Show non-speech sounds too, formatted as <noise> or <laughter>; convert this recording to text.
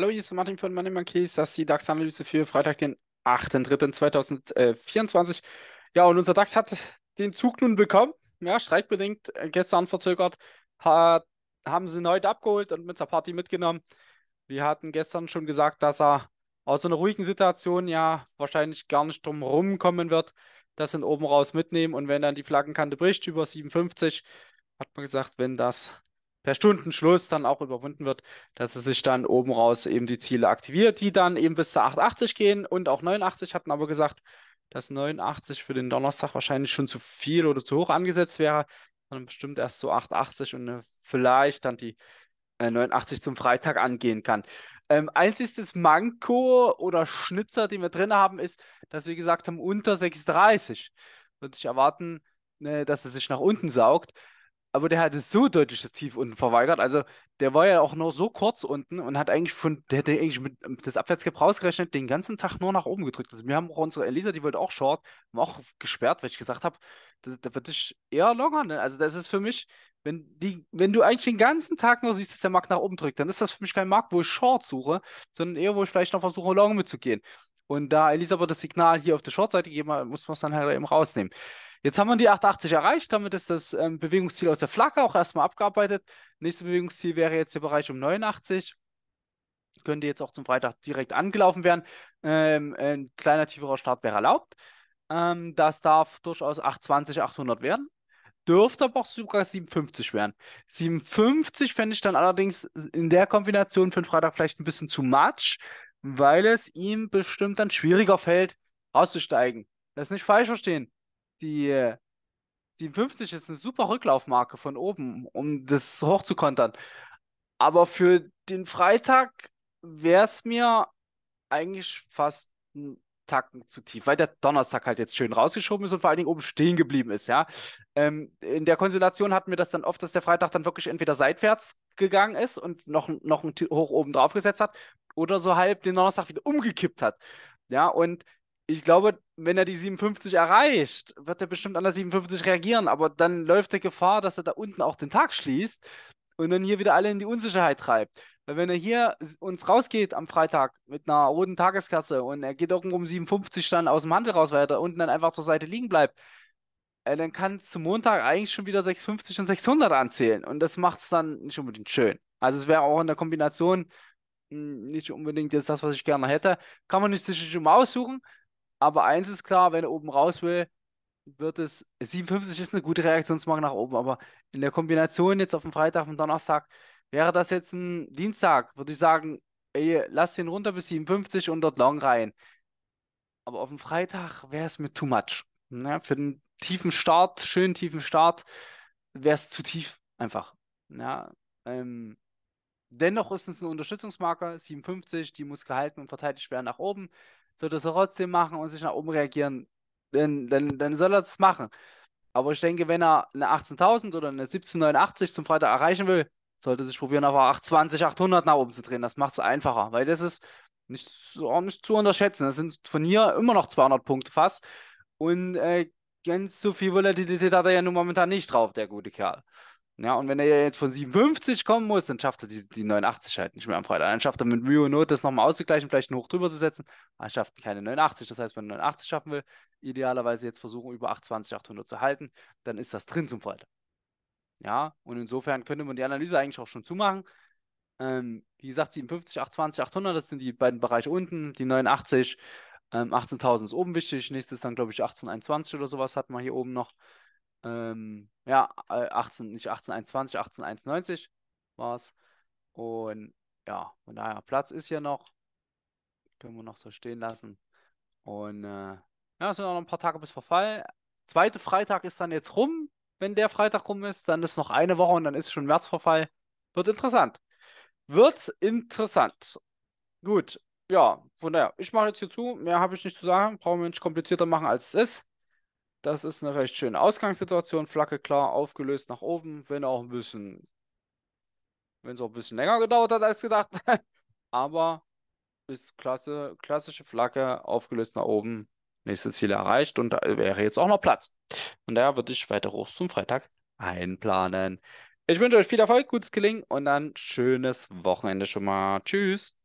Hallo, hier ist Martin von Money Monkeys. Das ist die DAX-Analyse für Freitag, den 8.3.2024. Ja, und unser DAX hat den Zug nun bekommen. Ja, streikbedingt, äh, gestern verzögert, hat, haben sie ihn heute abgeholt und mit zur Party mitgenommen. Wir hatten gestern schon gesagt, dass er aus einer ruhigen Situation ja wahrscheinlich gar nicht drum rumkommen wird, das in oben raus mitnehmen. Und wenn dann die Flaggenkante bricht über 57, hat man gesagt, wenn das der Stundenschluss dann auch überwunden wird, dass es sich dann oben raus eben die Ziele aktiviert, die dann eben bis zu 88 gehen und auch 89 hatten aber gesagt, dass 89 für den Donnerstag wahrscheinlich schon zu viel oder zu hoch angesetzt wäre, sondern bestimmt erst so 88 und äh, vielleicht dann die 89 äh, zum Freitag angehen kann. Ähm, einziges Manko oder Schnitzer, den wir drin haben, ist, dass wir gesagt haben, unter 6,30 würde ich erwarten, ne, dass es sich nach unten saugt aber der hatte so deutliches Tief unten verweigert. Also der war ja auch nur so kurz unten und hat eigentlich von, der hätte eigentlich mit das Abwärtsgap rausgerechnet, den ganzen Tag nur nach oben gedrückt. Also wir haben auch unsere Elisa, die wollte auch Short, haben auch gesperrt, weil ich gesagt habe, da würde ich eher longer. Ne? Also das ist für mich, wenn, die, wenn du eigentlich den ganzen Tag nur siehst, dass der Markt nach oben drückt, dann ist das für mich kein Markt, wo ich Short suche, sondern eher, wo ich vielleicht noch versuche, long mitzugehen. Und da Elisa aber das Signal hier auf der Short-Seite gegeben hat, muss man es dann halt eben rausnehmen. Jetzt haben wir die 880 erreicht, damit ist das ähm, Bewegungsziel aus der Flagge auch erstmal abgearbeitet. Nächstes Bewegungsziel wäre jetzt der Bereich um 89. Könnte jetzt auch zum Freitag direkt angelaufen werden. Ähm, ein kleiner, tieferer Start wäre erlaubt. Ähm, das darf durchaus 820, 800 werden. Dürfte aber auch sogar 750 werden. 750 fände ich dann allerdings in der Kombination für den Freitag vielleicht ein bisschen zu much, weil es ihm bestimmt dann schwieriger fällt, auszusteigen. Das nicht falsch verstehen die 57 ist eine super Rücklaufmarke von oben, um das hoch zu kontern. Aber für den Freitag wäre es mir eigentlich fast ein Tacken zu tief, weil der Donnerstag halt jetzt schön rausgeschoben ist und vor allen Dingen oben stehen geblieben ist, ja. Ähm, in der Konstellation hatten wir das dann oft, dass der Freitag dann wirklich entweder seitwärts gegangen ist und noch, noch einen Hoch oben drauf gesetzt hat oder so halb den Donnerstag wieder umgekippt hat. Ja, und ich glaube, wenn er die 57 erreicht, wird er bestimmt an der 57 reagieren, aber dann läuft der Gefahr, dass er da unten auch den Tag schließt und dann hier wieder alle in die Unsicherheit treibt. Weil wenn er hier uns rausgeht am Freitag mit einer roten Tageskasse und er geht irgendwo um 57 dann aus dem Handel raus, weil er da unten dann einfach zur Seite liegen bleibt, äh, dann kann es zum Montag eigentlich schon wieder 650 und 600 anzählen. Und das macht es dann nicht unbedingt schön. Also es wäre auch in der Kombination hm, nicht unbedingt jetzt das, was ich gerne hätte. Kann man nicht sich schon mal aussuchen, aber eins ist klar, wenn er oben raus will, wird es 57 ist eine gute Reaktionsmarke nach oben, aber in der Kombination jetzt auf dem Freitag und Donnerstag wäre das jetzt ein Dienstag, würde ich sagen, ey, lass den runter bis 57 und dort long rein. Aber auf dem Freitag wäre es mir too much. Ne? Für den tiefen Start, schönen tiefen Start, wäre es zu tief einfach. Ja, ähm, dennoch ist es ein Unterstützungsmarker, 57, die muss gehalten und verteidigt werden nach oben sollte es trotzdem machen und sich nach oben reagieren, dann, dann, dann soll er es machen. Aber ich denke, wenn er eine 18.000 oder eine 1789 zum Freitag erreichen will, sollte sich probieren, aber 820, 800 nach oben zu drehen. Das macht es einfacher, weil das ist nicht, auch nicht zu unterschätzen. Das sind von hier immer noch 200 Punkte fast. Und äh, ganz so viel Volatilität hat er ja nun momentan nicht drauf, der gute Kerl. Ja, und wenn er jetzt von 57 kommen muss, dann schafft er die, die 89 halt nicht mehr am Freitag. Dann schafft er mit Mühe und Not das nochmal auszugleichen, vielleicht einen Hoch drüber zu setzen. Er schafft keine 89. Das heißt, wenn er 89 schaffen will, idealerweise jetzt versuchen, über 820, 800 zu halten, dann ist das drin zum Freitag. Ja, und insofern könnte man die Analyse eigentlich auch schon zumachen. Ähm, wie gesagt, 57, 820, 800, das sind die beiden Bereiche unten. Die 89, ähm, 18.000 ist oben wichtig. Nächstes dann, glaube ich, 1821 oder sowas hat man hier oben noch. Ähm, ja, 18, äh, nicht 18,21, 18,190 war es. Und ja, von daher, Platz ist hier noch. Können wir noch so stehen lassen. Und äh, ja, es sind auch noch ein paar Tage bis Verfall. Zweite Freitag ist dann jetzt rum. Wenn der Freitag rum ist, dann ist noch eine Woche und dann ist schon Märzverfall. Wird interessant. Wird interessant. Gut, ja, von daher, ich mache jetzt hier zu. Mehr habe ich nicht zu sagen. Brauchen wir nicht komplizierter machen, als es ist. Das ist eine recht schöne Ausgangssituation. Flagge klar aufgelöst nach oben, wenn auch ein bisschen, wenn es auch ein bisschen länger gedauert hat als gedacht. <laughs> Aber ist klasse, klassische Flagge aufgelöst nach oben. Nächstes Ziel erreicht und da wäre jetzt auch noch Platz. Und daher würde ich weiter hoch zum Freitag einplanen. Ich wünsche euch viel Erfolg, gutes Gelingen und dann schönes Wochenende schon mal. Tschüss.